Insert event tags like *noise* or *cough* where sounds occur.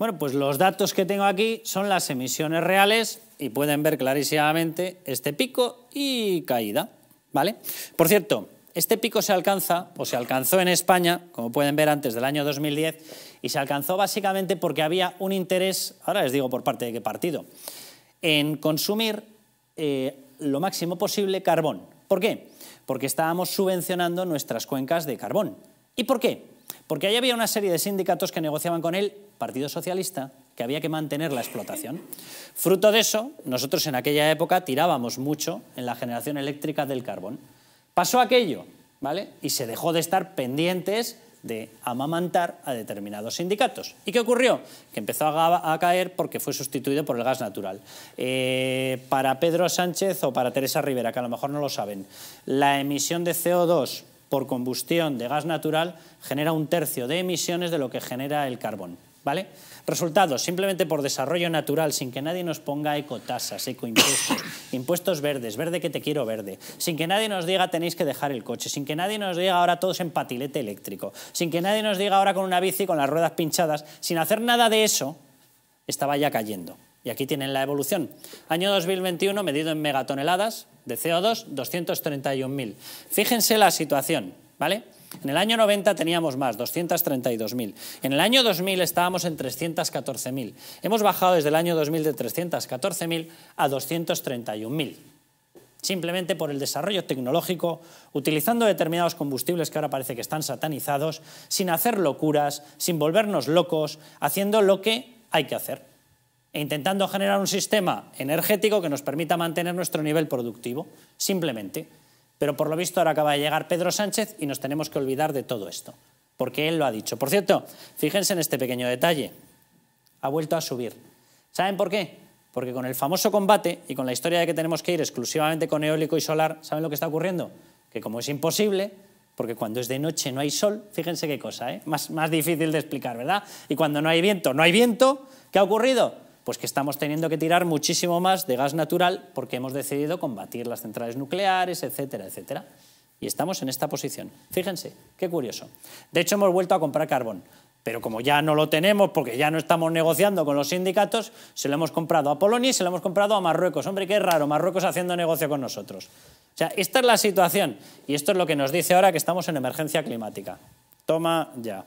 Bueno, pues los datos que tengo aquí son las emisiones reales y pueden ver clarísimamente este pico y caída, ¿vale? Por cierto, este pico se alcanza o se alcanzó en España, como pueden ver antes del año 2010, y se alcanzó básicamente porque había un interés, ahora les digo por parte de qué partido, en consumir eh, lo máximo posible carbón. ¿Por qué? Porque estábamos subvencionando nuestras cuencas de carbón. ¿Y por qué? Porque ahí había una serie de sindicatos que negociaban con el Partido Socialista que había que mantener la explotación. Fruto de eso, nosotros en aquella época tirábamos mucho en la generación eléctrica del carbón. Pasó aquello, ¿vale? Y se dejó de estar pendientes de amamantar a determinados sindicatos. ¿Y qué ocurrió? Que empezó a, caer porque fue sustituido por el gas natural. Eh, para Pedro Sánchez o para Teresa Rivera, que a lo mejor no lo saben, la emisión de CO2 por combustión de gas natural genera un tercio de emisiones de lo que genera el carbón. ¿Vale? Resultados, simplemente por desarrollo natural, sin que nadie nos ponga ecotasas, ecoimpuestos, *coughs* impuestos verdes, verde que te quiero verde, sin que nadie nos diga tenéis que dejar el coche, sin que nadie nos diga ahora todos en patilete eléctrico, sin que nadie nos diga ahora con una bici con las ruedas pinchadas, sin hacer nada de eso, estaba ya cayendo. Y aquí tienen la evolución. Año 2021 medido en megatoneladas de CO2, 231.000. Fíjense la situación, ¿vale? En el año 90 teníamos más, 232.000. En el año 2000 estábamos en 314.000. Hemos bajado desde el año 2000 de 314.000 a 231.000. Simplemente por el desarrollo tecnológico, utilizando determinados combustibles que ahora parece que están satanizados, sin hacer locuras, sin volvernos locos, haciendo lo que hay que hacer e intentando generar un sistema energético que nos permita mantener nuestro nivel productivo, simplemente. Pero por lo visto ahora acaba de llegar Pedro Sánchez y nos tenemos que olvidar de todo esto, porque él lo ha dicho. Por cierto, fíjense en este pequeño detalle, ha vuelto a subir. ¿Saben por qué? Porque con el famoso combate y con la historia de que tenemos que ir exclusivamente con eólico y solar, ¿saben lo que está ocurriendo? Que como es imposible, porque cuando es de noche no hay sol, fíjense qué cosa, ¿eh? más, más difícil de explicar, ¿verdad? Y cuando no hay viento, no hay viento, ¿qué ha ocurrido? Pues que estamos teniendo que tirar muchísimo más de gas natural porque hemos decidido combatir las centrales nucleares, etcétera, etcétera. Y estamos en esta posición. Fíjense, qué curioso. De hecho, hemos vuelto a comprar carbón. Pero como ya no lo tenemos, porque ya no estamos negociando con los sindicatos, se lo hemos comprado a Polonia y se lo hemos comprado a Marruecos. Hombre, qué raro, Marruecos haciendo negocio con nosotros. O sea, esta es la situación y esto es lo que nos dice ahora que estamos en emergencia climática. Toma ya.